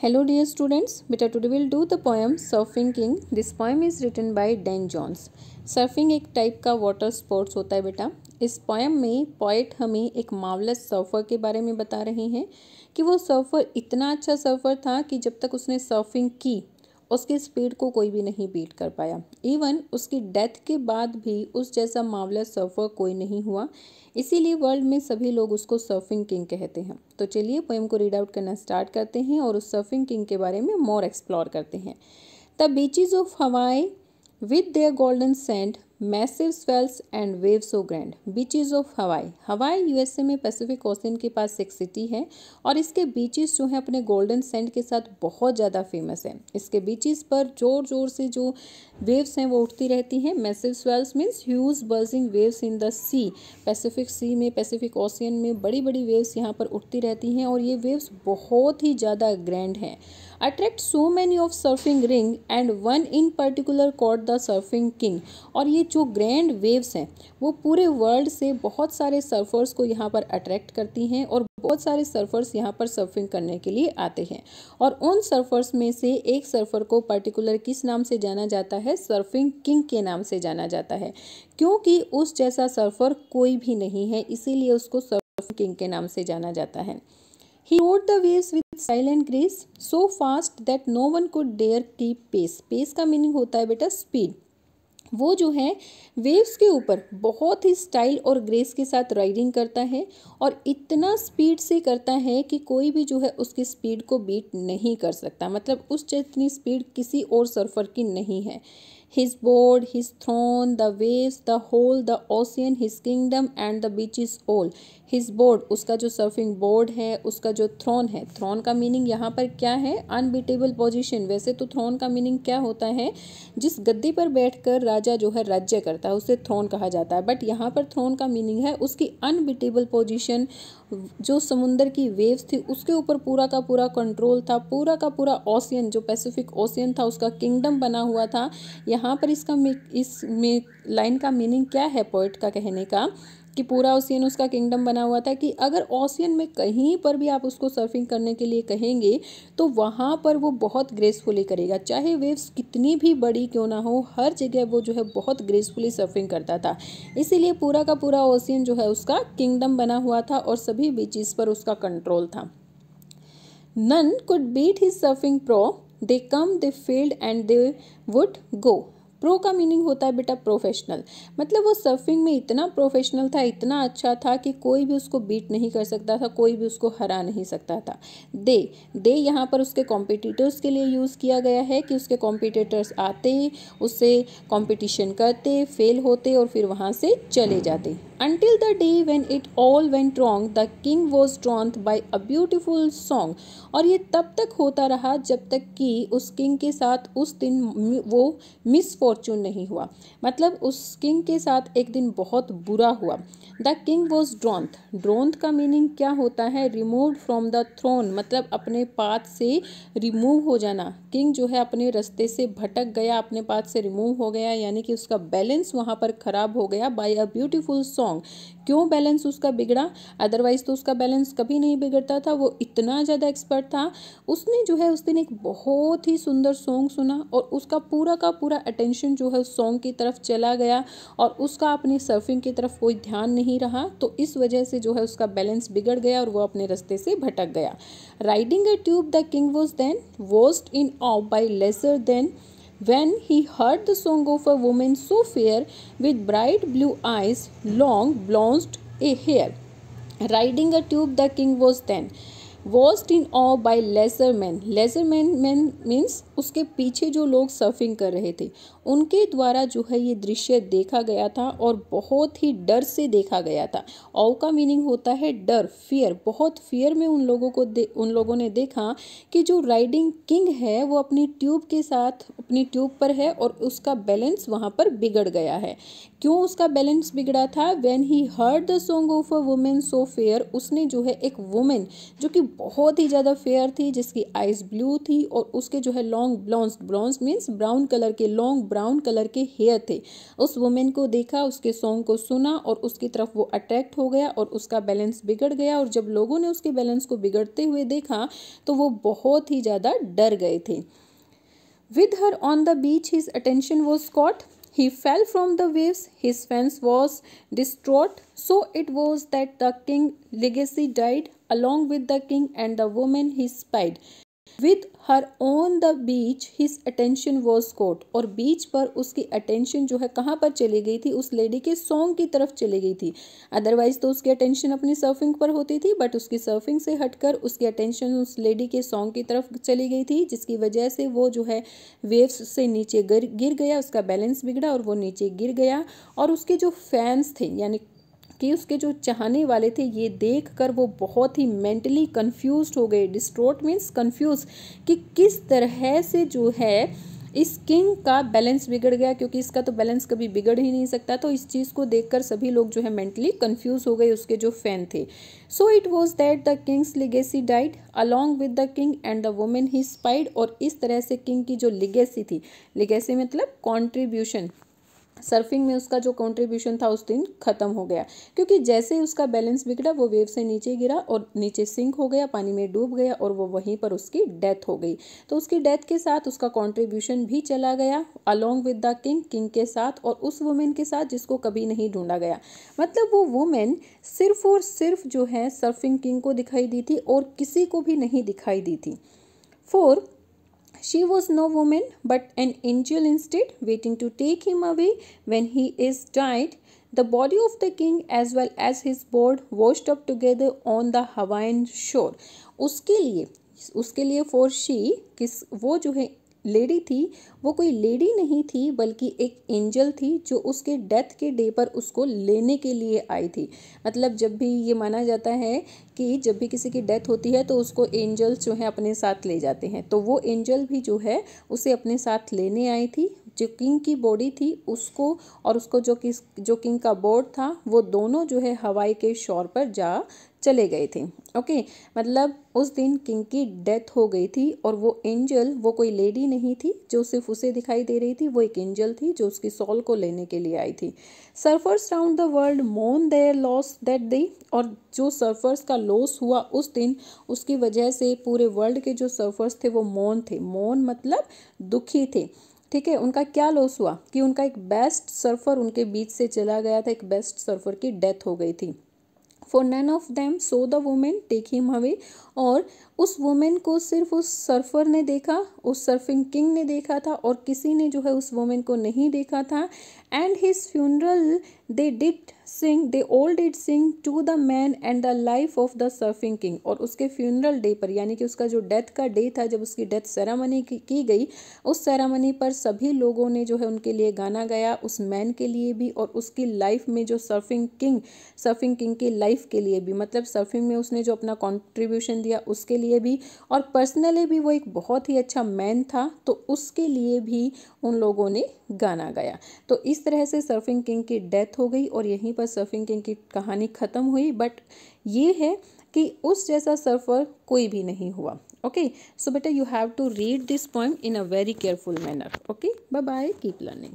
Hello dear students बेटा today will do the poem surfing king this poem is written by Dan Johns surfing एक type का water sports होता है बेटा इस पोएम में पॉइट हमें एक मावलस सर्फर के बारे में बता रहे हैं कि वो सर्फर इतना अच्छा सर्फर था कि जब तक उसने सर्फिंग की उसकी स्पीड को कोई भी नहीं बीट कर पाया इवन उसकी डेथ के बाद भी उस जैसा मामला सर्फर कोई नहीं हुआ इसीलिए वर्ल्ड में सभी लोग उसको सर्फिंग किंग कहते हैं तो चलिए पोएम को रीड आउट करना स्टार्ट करते हैं और उस सर्फिंग किंग के बारे में मोर एक्सप्लोर करते हैं the beaches of Hawaii with their golden sand massive swells and wave so grand beaches of Hawaii Hawaii USA में पैसिफिक ओसन के पास एक सिटी है और इसके बीचेस जो हैं अपने गोल्डन सेंड के साथ बहुत ज़्यादा फेमस है इसके बीचेस पर ज़ोर ज़ोर से जो वेव्स हैं वो उठती रहती हैं massive swells means huge surging waves in the sea Pacific sea में पैसिफिक ओसियन में बड़ी बड़ी वेव्स यहाँ पर उठती रहती हैं और ये वेव्स बहुत ही ज़्यादा ग्रैंड हैं attract so many of surfing ring and one in particular caught the surfing king और ये जो ग्रैंड वेव्स हैं वो पूरे वर्ल्ड से बहुत सारे सर्फर्स को यहाँ पर अट्रैक्ट करती हैं और बहुत सारे सर्फर्स यहाँ पर सर्फिंग करने के लिए आते हैं और उन सर्फर्स में से एक सर्फर को पर्टिकुलर किस नाम से जाना जाता है सर्फिंग किंग के नाम से जाना जाता है क्योंकि उस जैसा सर्फर कोई भी नहीं है इसीलिए उसको सर्फिंग किंग के नाम से जाना जाता है He rode the waves with style and grace, so fast that no one could dare keep pace. Pace का मीनिंग होता है बेटा स्पीड वो जो है वेव्स के ऊपर बहुत ही स्टाइल और ग्रेस के साथ राइडिंग करता है और इतना स्पीड से करता है कि कोई भी जो है उसकी स्पीड को बीट नहीं कर सकता मतलब उस जितनी स्पीड किसी और सर्फर की नहीं है his board, his throne, the waves, the whole, the ocean, his kingdom and the beaches all. His board, उसका जो सर्फिंग बोर्ड है उसका जो थ्रोन है थ्रोन का मीनिंग यहाँ पर क्या है अनबीटेबल position वैसे तो थ्रोन का मीनिंग क्या होता है जिस गद्दी पर बैठकर राजा जो है राज्य करता है उसे थ्रोन कहा जाता है बट यहाँ पर थ्रोन का मीनिंग है उसकी अनबीटेबल पोजीशन जो समुंदर की वेव्स थी उसके ऊपर पूरा का पूरा कंट्रोल था पूरा का पूरा ओशियन जो पैसिफिक ओशियन था उसका किंगडम बना हुआ था यहाँ पर इसका इस लाइन का मीनिंग क्या है पोइट का कहने का कि पूरा ओसियन उसका किंगडम बना हुआ था कि अगर ओसियन में कहीं पर भी आप उसको सर्फिंग करने के लिए कहेंगे तो वहाँ पर वो बहुत ग्रेसफुली करेगा चाहे वेव्स कितनी भी बड़ी क्यों ना हो हर जगह वो जो है बहुत ग्रेसफुली सर्फिंग करता था इसीलिए पूरा का पूरा ओसियन जो है उसका किंगडम बना हुआ था और सभी बीचिस पर उसका कंट्रोल था none could beat his surfing pro they come they failed and they would go pro का मीनिंग होता है बेटा प्रोफेशनल मतलब वो सर्फिंग में इतना प्रोफेशनल था इतना अच्छा था कि कोई भी उसको बीट नहीं कर सकता था कोई भी उसको हरा नहीं सकता था दे दे यहाँ पर उसके कॉम्पिटिटर्स के लिए यूज़ किया गया है कि उसके कॉम्पिटिटर्स आते उससे कॉम्पिटिशन करते फेल होते और फिर वहाँ से चले जाते until the day when it all went wrong the king was drawn by a beautiful song और ये तब तक होता रहा जब तक कि उस किंग के साथ उस दिन वो मिस फॉर्चून नहीं हुआ मतलब उस किंग के साथ एक दिन बहुत बुरा हुआ the king was drawn drawn का मीनिंग क्या होता है रिमूव फ्रॉम द थ्रोन मतलब अपने पाथ से रिमूव हो जाना किंग जो है अपने रस्ते से भटक गया अपने पाथ से रिमूव हो गया यानी कि उसका बैलेंस वहाँ पर ख़राब हो गया बाय अ ब्यूटीफुल सॉन्ग क्यों बैलेंस उसका बिगड़ा अदरवाइज तो उसका बैलेंस कभी नहीं बिगड़ता था वो इतना ज़्यादा एक्सपर्ट था उसने जो है उस दिन एक बहुत ही सुंदर सॉन्ग सुना और उसका पूरा का पूरा अटेंशन अटेंशन जो है सॉन्ग की तरफ चला गया और उसका अपनी सर्फिंग की तरफ कोई ध्यान नहीं रहा तो इस वजह से जो है उसका बैलेंस बिगड़ गया और वो अपने रास्ते से भटक गया riding a tube the king was then lost in of by lesser then when he heard the song of a woman so fair with bright blue eyes long blonde hair riding a tube the king was then lost in awe by lesser man lesser man man means उसके पीछे जो लोग surfing कर रहे थे उनके द्वारा जो है ये दृश्य देखा गया था और बहुत ही डर से देखा गया था औ का मीनिंग होता है डर फियर बहुत फियर में उन लोगों को दे उन लोगों ने देखा कि जो राइडिंग किंग है वो अपनी ट्यूब के साथ अपनी ट्यूब पर है और उसका बैलेंस वहाँ पर बिगड़ गया है क्यों उसका बैलेंस बिगड़ा था when he heard the song of a woman so fair उसने जो है एक वुमेन जो कि बहुत ही ज़्यादा फेयर थी जिसकी आइज़ ब्लू थी और उसके जो है long blonds browns means brown colour के लॉन्ग ब्राउन कलर के हेयर थे उस वुमेन को देखा उसके सॉन्ग को सुना और उसकी तरफ वो अट्रैक्ट हो गया और उसका बैलेंस बिगड़ गया और जब लोगों ने उसके बैलेंस को बिगड़ते हुए देखा तो वो बहुत ही ज़्यादा डर गए थे with her on the beach his attention was caught he fell from the waves his fence was distraught so it was that the king legacy died along with the king and the woman he spied. with her on the beach his attention was caught और beach पर उसकी attention जो है कहाँ पर चली गई थी उस लेडी के सॉन्ग की तरफ चली गई थी अदरवाइज तो उसकी अटेंशन अपनी सर्फिंग पर होती थी बट उसकी सर्फिंग से हटकर उसकी अटेंशन उस लेडी के सॉन्ग की तरफ चली गई थी जिसकी वजह से वो जो है वेव्स से नीचे गिर गिर गया उसका बैलेंस बिगड़ा और वो नीचे गिर गया और उसके जो फैंस थे यानी कि उसके जो चाहने वाले थे ये देख कर वो बहुत ही मेंटली कन्फ्यूज हो गए डिस्ट्रोट मीन्स कन्फ्यूज कि किस तरह से जो है इस किंग का बैलेंस बिगड़ गया क्योंकि इसका तो बैलेंस कभी बिगड़ ही नहीं सकता तो इस चीज़ को देखकर सभी लोग जो है मेंटली कंफ्यूज हो गए उसके जो फैन थे so it was that the king's legacy died along with the king and the woman he spied और इस तरह से किंग की जो लिगेसी थी लिगेसी मतलब कॉन्ट्रीब्यूशन सर्फिंग में उसका जो कंट्रीब्यूशन था उस दिन ख़त्म हो गया क्योंकि जैसे ही उसका बैलेंस बिगड़ा वो वेव से नीचे गिरा और नीचे सिंक हो गया पानी में डूब गया और वो वहीं पर उसकी डेथ हो गई तो उसकी डेथ के साथ उसका कंट्रीब्यूशन भी चला गया along with the king king के साथ और उस वुमेन के साथ जिसको कभी नहीं ढूंढा गया मतलब वो वुमेन सिर्फ और सिर्फ जो है सर्फिंग किंग को दिखाई दी थी और किसी को भी नहीं दिखाई दी थी for She was no woman but an angel instead, waiting to take him away when he is died. The body of the king as well as his board washed up together on the Hawaiian shore. उसके लिए उसके लिए for she किस वो जो है lady थी वो कोई लेडी नहीं थी बल्कि एक एंजल थी जो उसके डेथ के डे पर उसको लेने के लिए आई थी मतलब जब भी ये माना जाता है कि जब भी किसी की डेथ होती है तो उसको एंजल्स जो है अपने साथ ले जाते हैं तो वो एंजल भी जो है उसे अपने साथ लेने आई थी जो किंग की बॉडी थी उसको और उसको जो किस जो किंग का बोर्ड था वो दोनों जो है हवाई के शोर पर जा चले गए थे ओके मतलब उस दिन किंग की डेथ हो गई थी और वो एंजल वो कोई लेडी नहीं थी जो सिर्फ उसे दिखाई दे रही थी वो एक एंजल थी जो उसकी सॉल को लेने के लिए आई थी सर्फर्स राउंड द वर्ल्ड मोन देयर लॉस दैट डे और जो सर्फर्स का लॉस हुआ उस दिन उसकी वजह से पूरे वर्ल्ड के जो सर्फर्स थे वो मोन थे मौन मतलब दुखी थे ठीक है उनका क्या लॉस हुआ कि उनका एक बेस्ट सर्फर उनके बीच से चला गया था एक बेस्ट सर्फर की डेथ हो गई थी for none of them so the woman take him away और उस वुमेन को सिर्फ उस सर्फर ने देखा उस सर्फिंग किंग ने देखा था और किसी ने जो है उस वुमेन को नहीं देखा था and his funeral they did sing they all did sing to the man and the life of the surfing king और उसके फ्यूनरल डे पर यानी कि उसका जो डेथ का डे था जब उसकी डेथ सेरामनी की, गई उस सेरामनी पर सभी लोगों ने जो है उनके लिए गाना गाया उस मैन के लिए भी और उसकी लाइफ में जो सर्फिंग किंग सर्फिंग किंग की लाइफ के लिए भी मतलब सर्फिंग में उसने जो अपना कॉन्ट्रीब्यूशन दिया उसके लिए लिए भी और पर्सनली भी वो एक बहुत ही अच्छा मैन था तो उसके लिए भी उन लोगों ने गाना गाया तो इस तरह से सर्फिंग किंग की डेथ हो गई और यहीं पर सर्फिंग किंग की कहानी ख़त्म हुई बट ये है कि उस जैसा सर्फर कोई भी नहीं हुआ ओके सो बेटा you have to read this point in a very careful manner okay bye bye keep learning